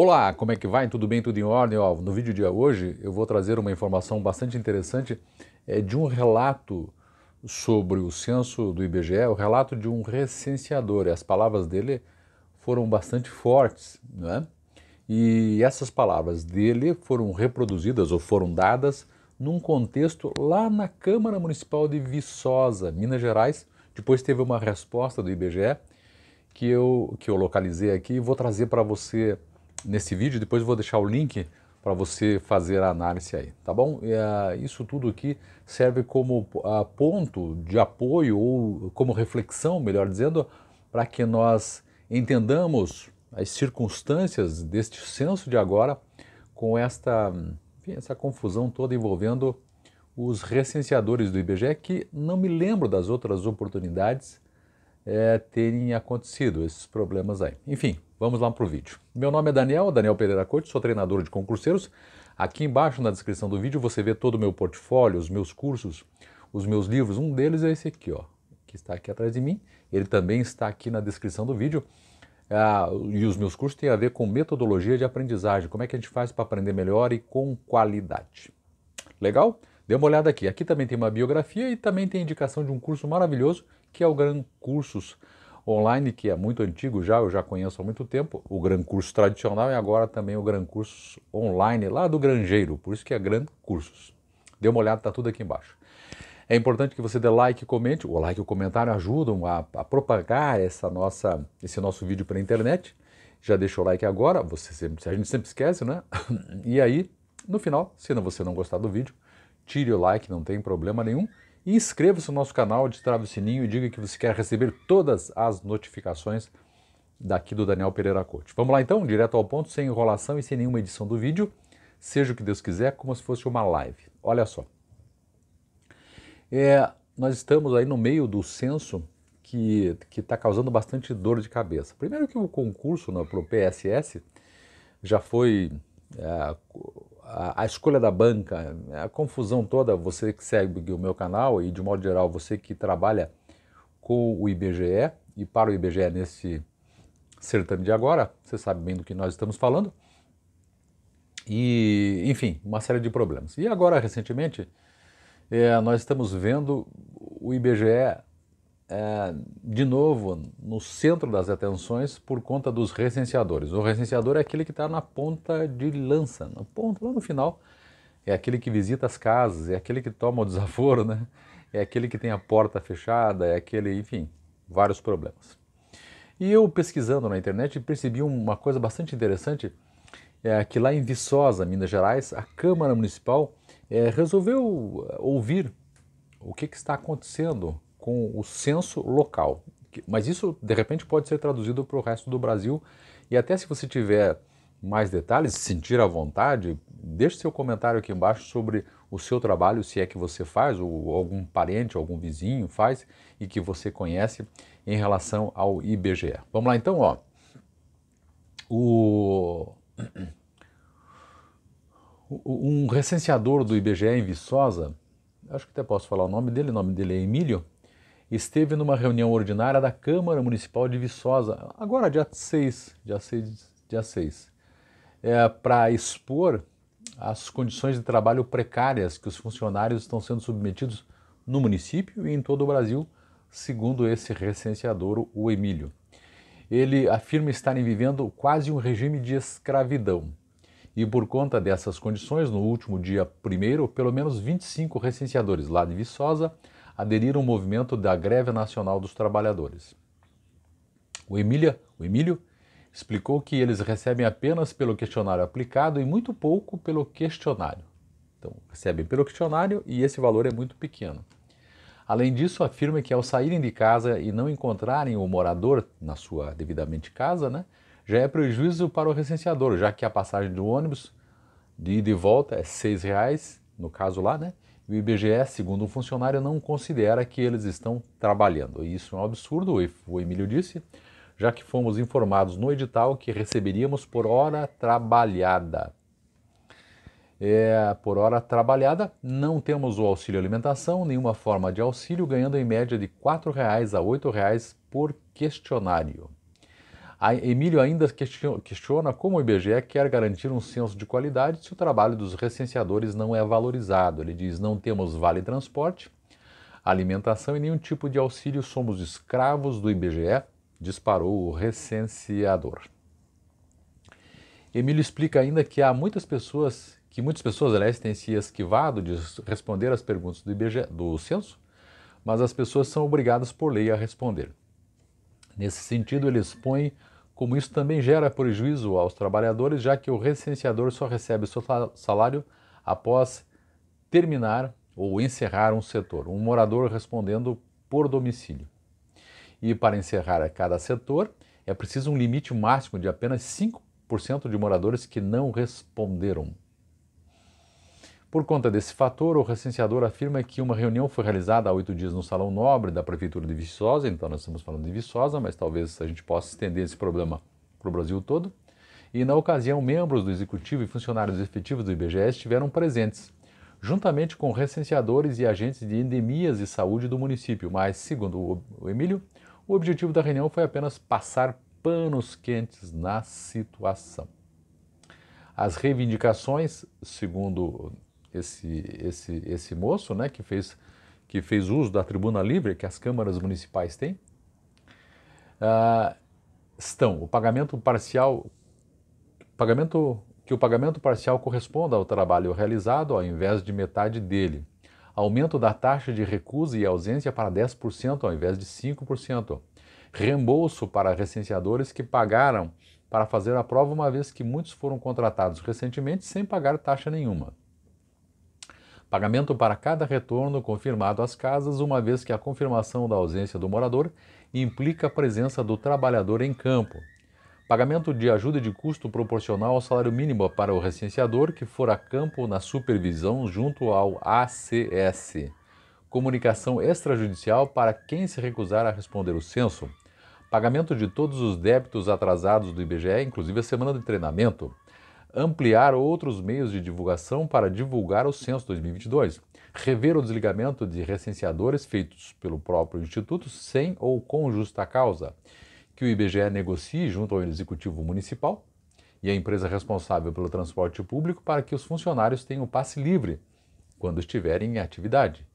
Olá, como é que vai? Tudo bem? Tudo em ordem? Ó, no vídeo de hoje eu vou trazer uma informação bastante interessante é, de um relato sobre o censo do IBGE, o relato de um recenseador. E as palavras dele foram bastante fortes, não é? E essas palavras dele foram reproduzidas ou foram dadas num contexto lá na Câmara Municipal de Viçosa, Minas Gerais. Depois teve uma resposta do IBGE que eu, que eu localizei aqui e vou trazer para você nesse vídeo. Depois eu vou deixar o link para você fazer a análise aí, tá bom? E, uh, isso tudo aqui serve como uh, ponto de apoio ou como reflexão, melhor dizendo, para que nós entendamos as circunstâncias deste censo de agora com esta enfim, essa confusão toda envolvendo os recenseadores do IBGE que não me lembro das outras oportunidades é, terem acontecido esses problemas aí. Enfim, vamos lá para o vídeo. Meu nome é Daniel, Daniel Pereira Couto, sou treinador de concurseiros. Aqui embaixo na descrição do vídeo você vê todo o meu portfólio, os meus cursos, os meus livros. Um deles é esse aqui, ó, que está aqui atrás de mim. Ele também está aqui na descrição do vídeo. Ah, e os meus cursos têm a ver com metodologia de aprendizagem, como é que a gente faz para aprender melhor e com qualidade. Legal? Dê uma olhada aqui. Aqui também tem uma biografia e também tem indicação de um curso maravilhoso que é o Gran Cursos Online, que é muito antigo já, eu já conheço há muito tempo, o Gran Curso tradicional e agora também o Gran Cursos Online, lá do Granjeiro por isso que é Gran Cursos. Dê uma olhada, está tudo aqui embaixo. É importante que você dê like e comente. O like e o comentário ajudam a, a propagar essa nossa, esse nosso vídeo pela internet. Já deixa o like agora, você sempre, a gente sempre esquece, né? E aí, no final, se não você não gostar do vídeo, tire o like, não tem problema nenhum. E inscreva-se no nosso canal, destrave o sininho e diga que você quer receber todas as notificações daqui do Daniel Pereira Coach. Vamos lá então, direto ao ponto, sem enrolação e sem nenhuma edição do vídeo. Seja o que Deus quiser, como se fosse uma live. Olha só. É, nós estamos aí no meio do censo que está causando bastante dor de cabeça. Primeiro que o concurso né, para o PSS já foi é, a, escolha da banca, a confusão toda, você que segue o meu canal e de modo geral você que trabalha com o IBGE e para o IBGE nesse certame de agora, você sabe bem do que nós estamos falando. E, enfim, uma série de problemas. E agora, recentemente, é, nós estamos vendo o IBGE é, de novo, no centro das atenções por conta dos recenseadores. O recenseador é aquele que está na ponta de lança, no ponto lá no final. É aquele que visita as casas, é aquele que toma o desaforo, né? é aquele que tem a porta fechada, é aquele, enfim, vários problemas. E eu pesquisando na internet percebi uma coisa bastante interessante, é que lá em Viçosa, Minas Gerais, a Câmara Municipal é, resolveu é, ouvir o que, que está acontecendo com o senso local. Mas isso, de repente, pode ser traduzido para o resto do Brasil. E até se você tiver mais detalhes, sentir à vontade, deixe seu comentário aqui embaixo sobre o seu trabalho, se é que você faz, ou algum parente, algum vizinho faz e que você conhece em relação ao IBGE. Vamos lá então, ó. O... Um recenseador do IBGE em Viçosa, acho que até posso falar o nome dele, o nome dele é Emílio, esteve numa reunião ordinária da Câmara Municipal de Viçosa, agora dia 6, dia 6, dia 6 é, para expor as condições de trabalho precárias que os funcionários estão sendo submetidos no município e em todo o Brasil, segundo esse recenseador, o Emílio. Ele afirma estarem vivendo quase um regime de escravidão. E por conta dessas condições, no último dia primeiro, pelo menos 25 recenseadores lá de Viçosa aderiram ao movimento da Greve Nacional dos Trabalhadores. O, Emília, o Emílio explicou que eles recebem apenas pelo questionário aplicado e muito pouco pelo questionário. Então, recebem pelo questionário e esse valor é muito pequeno. Além disso, afirma que ao saírem de casa e não encontrarem o morador na sua devidamente casa, né, já é prejuízo para o recenseador, já que a passagem do ônibus de ida e volta é R$ 6,00, no caso lá, né? o IBGE, segundo um funcionário, não considera que eles estão trabalhando. E isso é um absurdo, o Emílio disse, já que fomos informados no edital que receberíamos por hora trabalhada. É, por hora trabalhada, não temos o auxílio alimentação, nenhuma forma de auxílio, ganhando em média de R$ 4,00 a R$ 8,00 por questionário. A Emílio ainda questiona como o IBGE quer garantir um censo de qualidade se o trabalho dos recenseadores não é valorizado. Ele diz: não temos vale transporte, alimentação e nenhum tipo de auxílio, somos escravos do IBGE, disparou o recenseador. Emílio explica ainda que há muitas pessoas, que muitas pessoas, aliás, têm se esquivado de responder às perguntas do IBGE, do censo, mas as pessoas são obrigadas por lei a responder. Nesse sentido, ele expõe como isso também gera prejuízo aos trabalhadores, já que o recenseador só recebe seu salário após terminar ou encerrar um setor, um morador respondendo por domicílio. E para encerrar cada setor, é preciso um limite máximo de apenas 5% de moradores que não responderam por conta desse fator, o recenseador afirma que uma reunião foi realizada há oito dias no Salão Nobre da Prefeitura de Viçosa, então nós estamos falando de Viçosa, mas talvez a gente possa estender esse problema para o Brasil todo. E na ocasião, membros do Executivo e funcionários efetivos do IBGE estiveram presentes, juntamente com recenseadores e agentes de endemias e saúde do município. Mas, segundo o Emílio, o objetivo da reunião foi apenas passar panos quentes na situação. As reivindicações, segundo esse, esse, esse moço, né, que fez, que fez uso da tribuna livre que as câmaras municipais têm, ah, estão o pagamento parcial, pagamento que o pagamento parcial corresponda ao trabalho realizado ao invés de metade dele, aumento da taxa de recusa e ausência para 10% ao invés de 5%, reembolso para recenseadores que pagaram para fazer a prova, uma vez que muitos foram contratados recentemente sem pagar taxa nenhuma. Pagamento para cada retorno confirmado às casas, uma vez que a confirmação da ausência do morador implica a presença do trabalhador em campo. Pagamento de ajuda de custo proporcional ao salário mínimo para o recenseador que for a campo na supervisão junto ao ACS. Comunicação extrajudicial para quem se recusar a responder o censo. Pagamento de todos os débitos atrasados do IBGE, inclusive a semana de treinamento ampliar outros meios de divulgação para divulgar o Censo 2022, rever o desligamento de recenseadores feitos pelo próprio Instituto sem ou com justa causa, que o IBGE negocie junto ao Executivo Municipal e a empresa responsável pelo transporte público para que os funcionários tenham passe livre quando estiverem em atividade.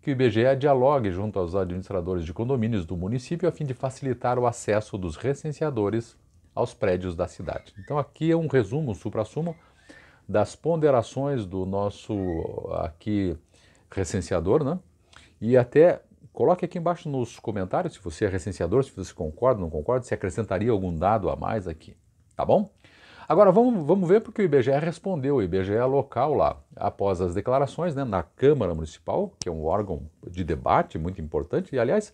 Que o IBGE dialogue junto aos administradores de condomínios do município a fim de facilitar o acesso dos recenseadores aos prédios da cidade. Então aqui é um resumo, um supra-sumo das ponderações do nosso aqui recenseador, né? E até coloque aqui embaixo nos comentários se você é recenseador, se você concorda, não concorda, se acrescentaria algum dado a mais aqui, tá bom? Agora vamos, vamos ver porque o IBGE respondeu, o IBGE é local lá, após as declarações né, na Câmara Municipal, que é um órgão de debate muito importante, e aliás,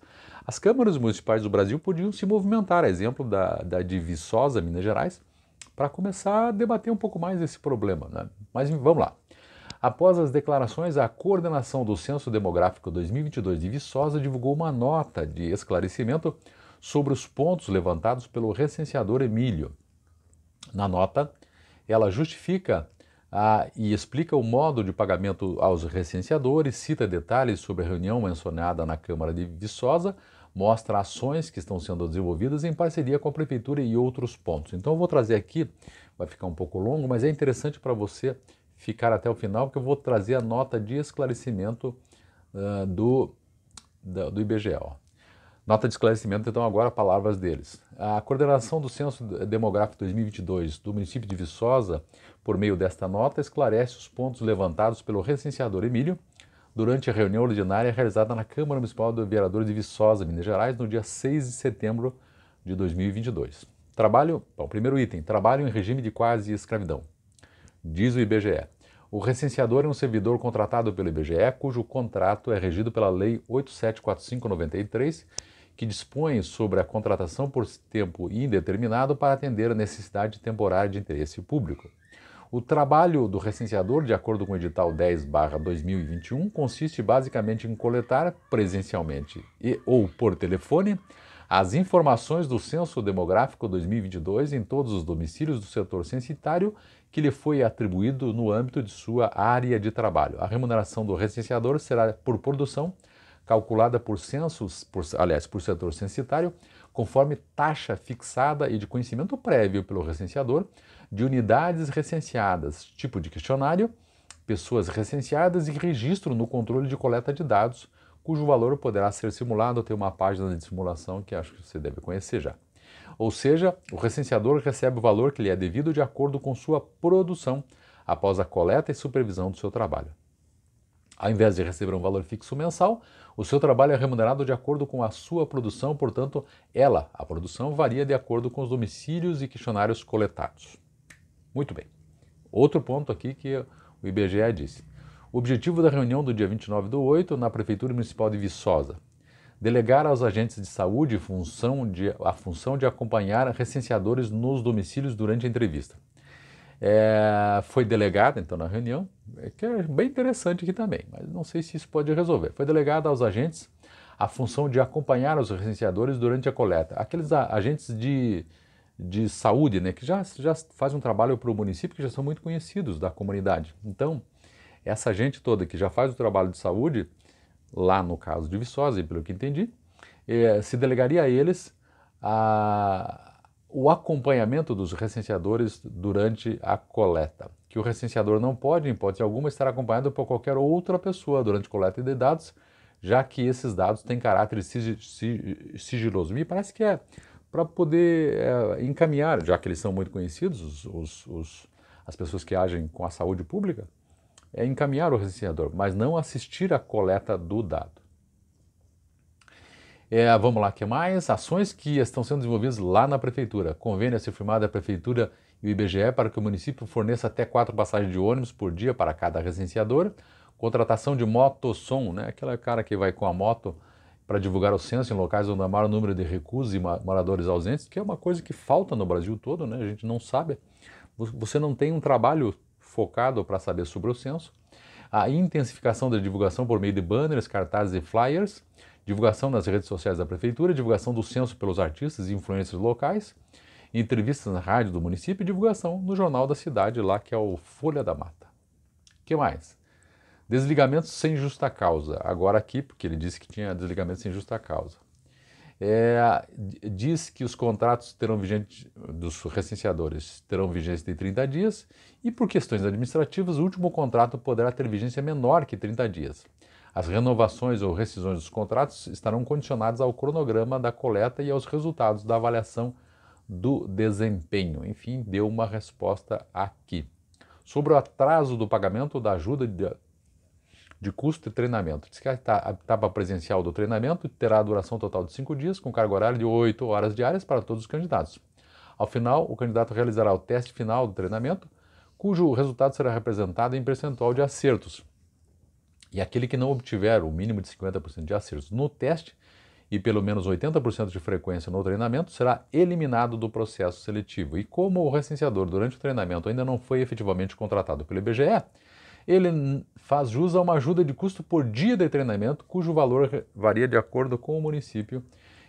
as câmaras municipais do Brasil podiam se movimentar, a exemplo da, da de Viçosa, Minas Gerais, para começar a debater um pouco mais esse problema. Né? Mas vamos lá. Após as declarações, a coordenação do Censo Demográfico 2022 de Viçosa divulgou uma nota de esclarecimento sobre os pontos levantados pelo recenseador Emílio. Na nota, ela justifica e explica o modo de pagamento aos recenseadores, cita detalhes sobre a reunião mencionada na Câmara de Viçosa, mostra ações que estão sendo desenvolvidas em parceria com a prefeitura e outros pontos. Então eu vou trazer aqui, vai ficar um pouco longo, mas é interessante para você ficar até o final, porque eu vou trazer a nota de esclarecimento uh, do, da, do IBGE. Ó. Nota de esclarecimento, então, agora palavras deles. A coordenação do Censo Demográfico 2022 do município de Viçosa, por meio desta nota, esclarece os pontos levantados pelo recenseador Emílio durante a reunião ordinária realizada na Câmara Municipal do Vereador de Viçosa, Minas Gerais, no dia 6 de setembro de 2022. Trabalho, bom, primeiro item, trabalho em regime de quase escravidão. Diz o IBGE. O recenseador é um servidor contratado pelo IBGE, cujo contrato é regido pela Lei 874593, que dispõe sobre a contratação por tempo indeterminado para atender a necessidade temporária de interesse público. O trabalho do recenseador, de acordo com o edital 10/2021, consiste basicamente em coletar presencialmente e ou por telefone as informações do Censo Demográfico 2022 em todos os domicílios do setor censitário que lhe foi atribuído no âmbito de sua área de trabalho. A remuneração do recenseador será por produção, calculada por censos, por, aliás, por setor censitário, conforme taxa fixada e de conhecimento prévio pelo recenseador, de unidades recenseadas, tipo de questionário, pessoas recenseadas e registro no controle de coleta de dados, cujo valor poderá ser simulado. Tem uma página de simulação que acho que você deve conhecer já. Ou seja, o recenseador recebe o valor que lhe é devido de acordo com sua produção após a coleta e supervisão do seu trabalho. Ao invés de receber um valor fixo mensal, o seu trabalho é remunerado de acordo com a sua produção, portanto, ela, a produção, varia de acordo com os domicílios e questionários coletados. Muito bem. Outro ponto aqui que o IBGE disse. O objetivo da reunião do dia 29 do 8 na Prefeitura Municipal de Viçosa. Delegar aos agentes de saúde função de, a função de acompanhar recenseadores nos domicílios durante a entrevista. É, foi delegada, então, na reunião, é que é bem interessante aqui também, mas não sei se isso pode resolver. Foi delegada aos agentes a função de acompanhar os recenseadores durante a coleta. Aqueles agentes de de saúde, né, que já, já faz um trabalho para o município, que já são muito conhecidos da comunidade. Então, essa gente toda que já faz o trabalho de saúde, lá no caso de Viçosa, pelo que entendi, eh, se delegaria a eles a, o acompanhamento dos recenseadores durante a coleta. Que o recenseador não pode, em hipótese alguma, estar acompanhado por qualquer outra pessoa durante a coleta de dados, já que esses dados têm caráter sigiloso. Me parece que é para poder é, encaminhar, já que eles são muito conhecidos, os, os, os, as pessoas que agem com a saúde pública, é encaminhar o recenseador, mas não assistir à coleta do dado. É, vamos lá, que mais? Ações que estão sendo desenvolvidas lá na prefeitura. Convênio a ser firmado a prefeitura e o IBGE para que o município forneça até quatro passagens de ônibus por dia para cada recenseador. Contratação de motossom, né? Aquela cara que vai com a moto para divulgar o censo em locais onde há maior número de recusos e moradores ausentes, que é uma coisa que falta no Brasil todo, né? a gente não sabe. Você não tem um trabalho focado para saber sobre o censo. A intensificação da divulgação por meio de banners, cartazes e flyers, divulgação nas redes sociais da prefeitura, divulgação do censo pelos artistas e influências locais, entrevistas na rádio do município e divulgação no jornal da cidade, lá que é o Folha da Mata. que mais? Desligamento sem justa causa. Agora aqui, porque ele disse que tinha desligamento sem justa causa. É, diz que os contratos terão vigente, dos recenseadores terão vigência de 30 dias e, por questões administrativas, o último contrato poderá ter vigência menor que 30 dias. As renovações ou rescisões dos contratos estarão condicionadas ao cronograma da coleta e aos resultados da avaliação do desempenho. Enfim, deu uma resposta aqui. Sobre o atraso do pagamento da ajuda de custo e treinamento. Diz que a etapa presencial do treinamento terá a duração total de cinco dias, com carga horária de 8 horas diárias para todos os candidatos. Ao final, o candidato realizará o teste final do treinamento, cujo resultado será representado em percentual de acertos. E aquele que não obtiver o mínimo de 50% de acertos no teste e pelo menos 80% de frequência no treinamento será eliminado do processo seletivo. E como o recenseador durante o treinamento ainda não foi efetivamente contratado pelo IBGE, ele faz jus a uma ajuda de custo por dia de treinamento, cujo valor varia de acordo com o município.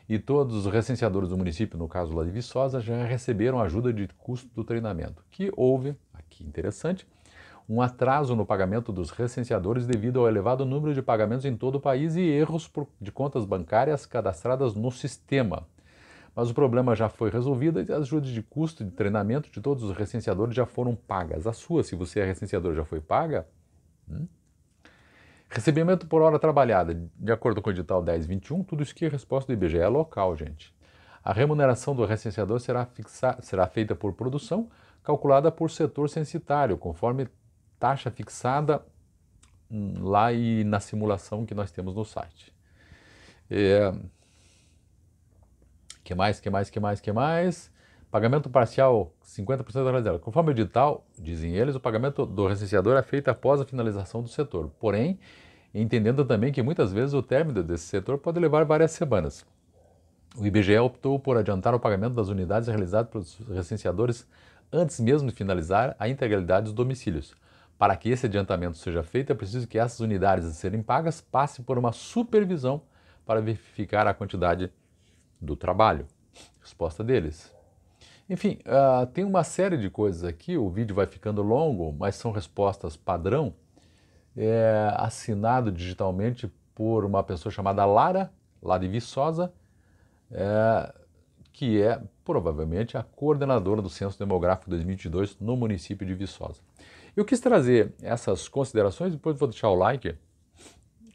E todos os recenseadores do município, no caso lá de Viçosa, já receberam ajuda de custo do treinamento, que houve, aqui interessante, um atraso no pagamento dos recenseadores devido ao elevado número de pagamentos em todo o país e erros de contas bancárias cadastradas no sistema. Mas o problema já foi resolvido e as ajudas de custo de treinamento de todos os recenseadores já foram pagas. A sua, se você é recenseador, já foi paga? Hum? Recebimento por hora trabalhada, de acordo com o edital 1021, tudo isso que é resposta do IBGE é local, gente. A remuneração do recenseador será, fixa, será feita por produção, calculada por setor censitário, conforme taxa fixada hum, lá e na simulação que nós temos no site. É, que mais, que mais, que mais, que mais? Pagamento parcial 50% da reserva. Conforme o edital, dizem eles, o pagamento do recenseador é feito após a finalização do setor. Porém, entendendo também que muitas vezes o término desse setor pode levar várias semanas. O IBGE optou por adiantar o pagamento das unidades realizadas pelos recenseadores antes mesmo de finalizar a integralidade dos domicílios. Para que esse adiantamento seja feito, é preciso que essas unidades a serem pagas passem por uma supervisão para verificar a quantidade de do trabalho? Resposta deles. Enfim, uh, tem uma série de coisas aqui, o vídeo vai ficando longo, mas são respostas padrão, é, assinado digitalmente por uma pessoa chamada Lara, Lara Viçosa, é, que é provavelmente a coordenadora do Censo Demográfico 2022 no município de Viçosa. Eu quis trazer essas considerações, depois vou deixar o like,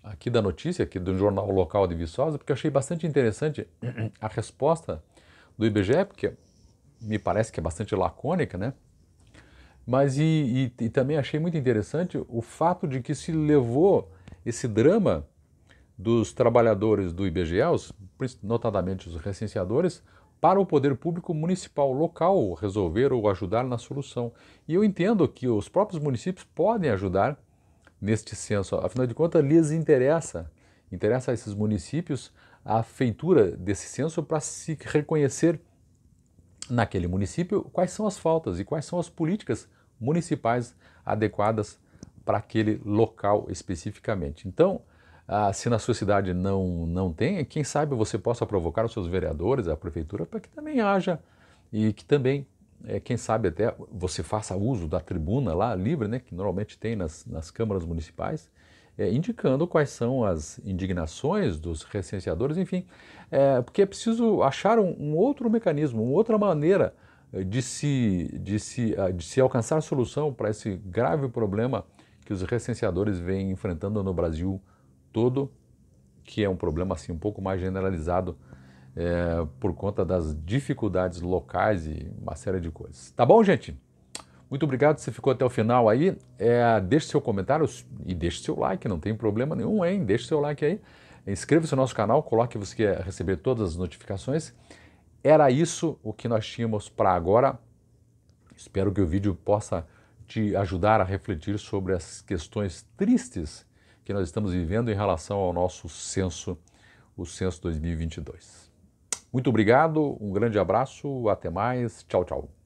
aqui da notícia, aqui do jornal local de Viçosa, porque eu achei bastante interessante a resposta do IBGE, porque me parece que é bastante lacônica, né? Mas e, e, e também achei muito interessante o fato de que se levou esse drama dos trabalhadores do IBGE, os, notadamente os recenseadores, para o poder público municipal local resolver ou ajudar na solução. E eu entendo que os próprios municípios podem ajudar neste censo. Afinal de contas, lhes interessa, interessa a esses municípios a feitura desse censo para se reconhecer naquele município quais são as faltas e quais são as políticas municipais adequadas para aquele local especificamente. Então, ah, se na sua cidade não, não tem, quem sabe você possa provocar os seus vereadores, a prefeitura, para que também haja e que também é, quem sabe até você faça uso da tribuna lá livre, né, que normalmente tem nas, nas câmaras municipais, é, indicando quais são as indignações dos recenseadores, enfim, é, porque é preciso achar um, um, outro mecanismo, uma outra maneira é, de se, de, se, ah, de se alcançar solução para esse grave problema que os recenseadores vêm enfrentando no Brasil todo, que é um problema assim um pouco mais generalizado é, por conta das dificuldades locais e uma série de coisas. Tá bom, gente? Muito obrigado, você ficou até o final aí. É, deixe seu comentário e deixe seu like, não tem problema nenhum, hein? Deixe seu like aí. Inscreva-se no nosso canal, coloque você quer receber todas as notificações. Era isso o que nós tínhamos para agora. Espero que o vídeo possa te ajudar a refletir sobre as questões tristes que nós estamos vivendo em relação ao nosso censo, o censo 2022. Muito obrigado, um grande abraço, até mais, tchau, tchau.